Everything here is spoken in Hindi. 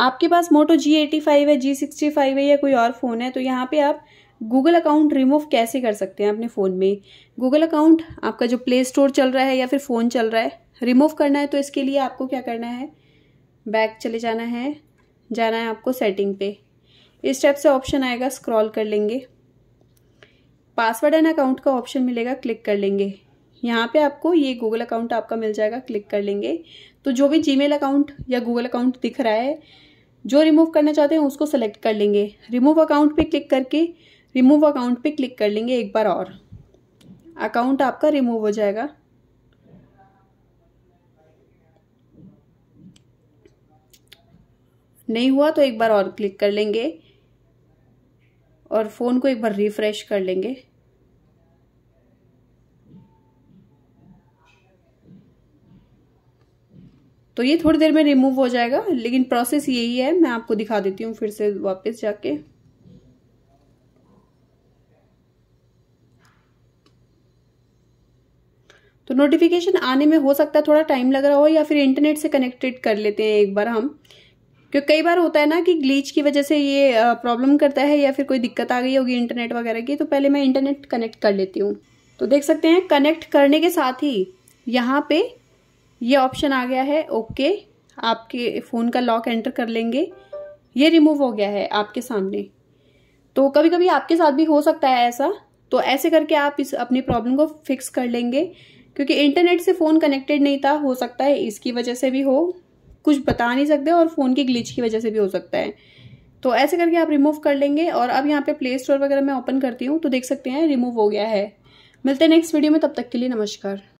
आपके पास मोटो जी एटी फाइव है जी सिक्सटी फाइव है या कोई और फ़ोन है तो यहाँ पे आप गूगल अकाउंट रिमूव कैसे कर सकते हैं अपने फ़ोन में गूगल अकाउंट आपका जो प्ले स्टोर चल रहा है या फिर फ़ोन चल रहा है रिमूव करना है तो इसके लिए आपको क्या करना है बैक चले जाना है जाना है आपको सेटिंग पे इस टाइप से ऑप्शन आएगा स्क्रॉल कर लेंगे पासवर्ड एंड अकाउंट का ऑप्शन मिलेगा क्लिक कर लेंगे यहाँ पे आपको ये गूगल अकाउंट आपका मिल जाएगा क्लिक कर लेंगे तो जो भी जी अकाउंट या गूगल अकाउंट दिख रहा है जो रिमूव करना चाहते हैं उसको सेलेक्ट कर लेंगे रिमूव अकाउंट पे क्लिक करके रिमूव अकाउंट पे क्लिक कर लेंगे एक बार और अकाउंट आपका रिमूव हो जाएगा नहीं हुआ तो एक बार और क्लिक कर लेंगे और फ़ोन को एक बार रिफ्रेश कर लेंगे तो ये थोड़ी देर में रिमूव हो जाएगा लेकिन प्रोसेस यही है मैं आपको दिखा देती हूँ फिर से वापस जाके तो नोटिफिकेशन आने में हो सकता है थोड़ा टाइम लग रहा हो या फिर इंटरनेट से कनेक्टेड कर लेते हैं एक बार हम क्योंकि कई बार होता है ना कि ग्लीच की वजह से ये प्रॉब्लम करता है या फिर कोई दिक्कत आ गई होगी इंटरनेट वगैरह की तो पहले मैं इंटरनेट कनेक्ट कर लेती हूँ तो देख सकते हैं कनेक्ट करने के साथ ही यहाँ पे ये ऑप्शन आ गया है ओके आपके फ़ोन का लॉक एंटर कर लेंगे ये रिमूव हो गया है आपके सामने तो कभी कभी आपके साथ भी हो सकता है ऐसा तो ऐसे करके आप इस अपनी प्रॉब्लम को फिक्स कर लेंगे क्योंकि इंटरनेट से फ़ोन कनेक्टेड नहीं था हो सकता है इसकी वजह से भी हो कुछ बता नहीं सकते और फ़ोन की ग्लिच की वजह से भी हो सकता है तो ऐसे करके आप रिमूव कर लेंगे और अब यहाँ पे प्ले स्टोर वगैरह मैं ओपन करती हूँ तो देख सकते हैं रिमूव हो गया है मिलते हैं नेक्स्ट वीडियो में तब तक के लिए नमस्कार